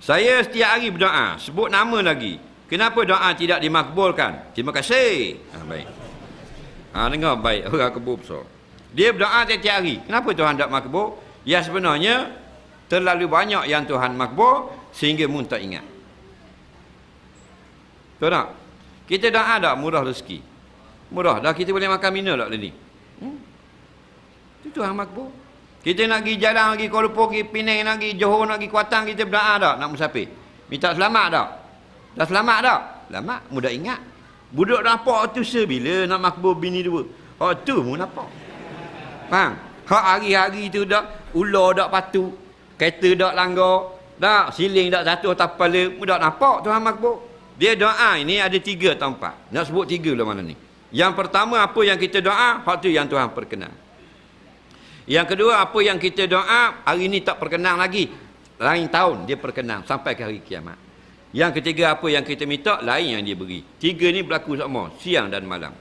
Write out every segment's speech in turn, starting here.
Saya setiap hari berdoa, sebut nama lagi. Kenapa doa tidak dimakbulkan? Terima kasih. Ah, baik. Ah, dengar baik. Orang kebu besar. Dia berdoa setiap hari. Kenapa Tuhan tak makbul? Ya sebenarnya, terlalu banyak yang Tuhan makbul sehingga mu tak ingat. Tuan tak? Kita doa tak murah rezeki? murah Dah kita boleh makan minum tak tadi? Hmm? Itu Tuhan makbul. Kita nak pergi jalan lagi, Kuala Lumpur pergi Penang lagi, Johor nak pergi Kuantan, kita berdoa tak nak musafir. Minta selamat tak? Dah selamat tak? Selamat, mudah ingat. Budak nampak tu sebila nak makbul bini dua. Oh tu mu nampak. Faham? Hak hari-hari tu dah ular dah patu, kereta dah langgar, dah siling dah jatuh atas kepala, mudah nampak Tuhan makbul. Dia doa ini ada tiga atau empat. Nak sebut tiga lah mana ni. Yang pertama apa yang kita doa, hak tu yang Tuhan perkenal. Yang kedua, apa yang kita doa, hari ini tak perkenang lagi. Lain tahun dia perkenang sampai ke hari kiamat. Yang ketiga, apa yang kita minta, lain yang dia beri. Tiga ni berlaku semua siang dan malam.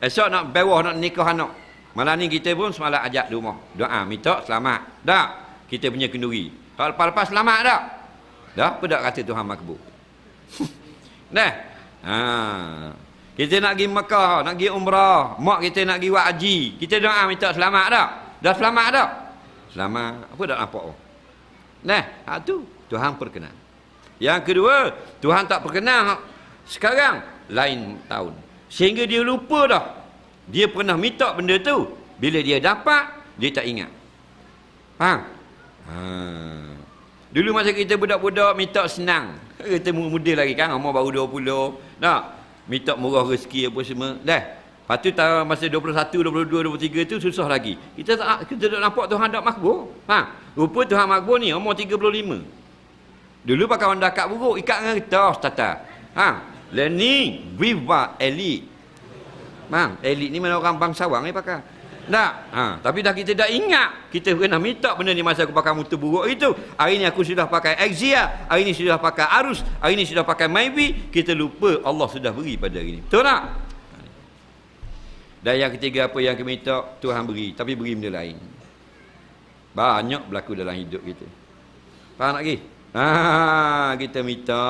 Esok nak bewah, nak nikah anak. Malam ni kita pun semalam ajak di rumah. Doa, minta selamat. Dah, kita punya kenduri. Kalau lepas-lepas selamat dah. Dah, apa dah kata Tuhan makbul. nah, haa. Kita nak pergi Mekah, nak pergi Umrah. Mak kita nak pergi buat haji. Kita doa minta selamat tak? Dah selamat tak? Selamat. Apa dah nampak? Nah, itu ha, Tuhan perkenan. Yang kedua, Tuhan tak perkenan sekarang lain tahun. Sehingga dia lupa dah. Dia pernah minta benda tu. Bila dia dapat, dia tak ingat. Faham? Ha. Dulu masa kita budak-budak minta senang. Kita muda lagi kan, umur baru 20. Tak? Nah minta murah rezeki apa semua dah lepas tu tahu masa 21 22 23 tu susah lagi kita tak kita tak nampak Tuhan tak makbul ha rupa Tuhan makbul ni umur 35 dulu pakai dah kat buruk ikat dengan kita tata ha leni lah viva elite Bang, elit ni mana orang bangsawan ni pakai. Tak. Ha. Tapi dah kita dah ingat. Kita pernah minta benda ni masa aku pakai motor buruk itu. Hari ni aku sudah pakai Exia. Hari ni sudah pakai Arus. Hari ni sudah pakai Myvi. Kita lupa Allah sudah beri pada hari ni. Betul tak? Dan yang ketiga apa yang kita minta Tuhan beri. Tapi beri benda lain. Banyak berlaku dalam hidup kita. Faham tak lagi? Ha, kita minta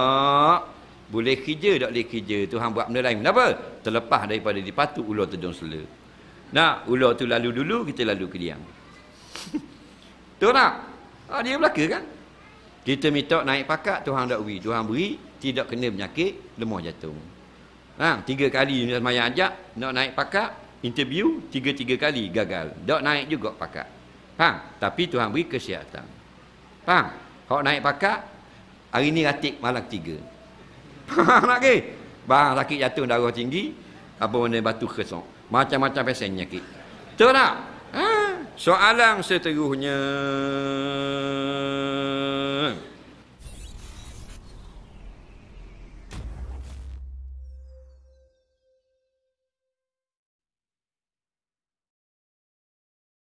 boleh kerja tak boleh kerja Tuhan buat benda lain kenapa terlepas daripada dipatuk ular terjun selera Nah, ular tu lalu dulu, kita lalu ke liang. Tuh nak? Ha, ah, dia belaka kan? Kita minta naik pakat, Tuhan tak beri. Tuhan beri, tidak kena penyakit, lemah jatuh. Ha, tiga kali semayang ajak, nak naik pakat, interview, tiga-tiga kali gagal. Tak naik juga pakat. Faham? Tapi Tuhan beri kesihatan. Faham? Kalau naik pakat, hari ni ratik malam tiga. Faham nak ke? Bang, sakit jatuh darah tinggi, apa benda batu kesong. Macam-macam pesennya ki. Betul tak? Ha? Soalan seterusnya.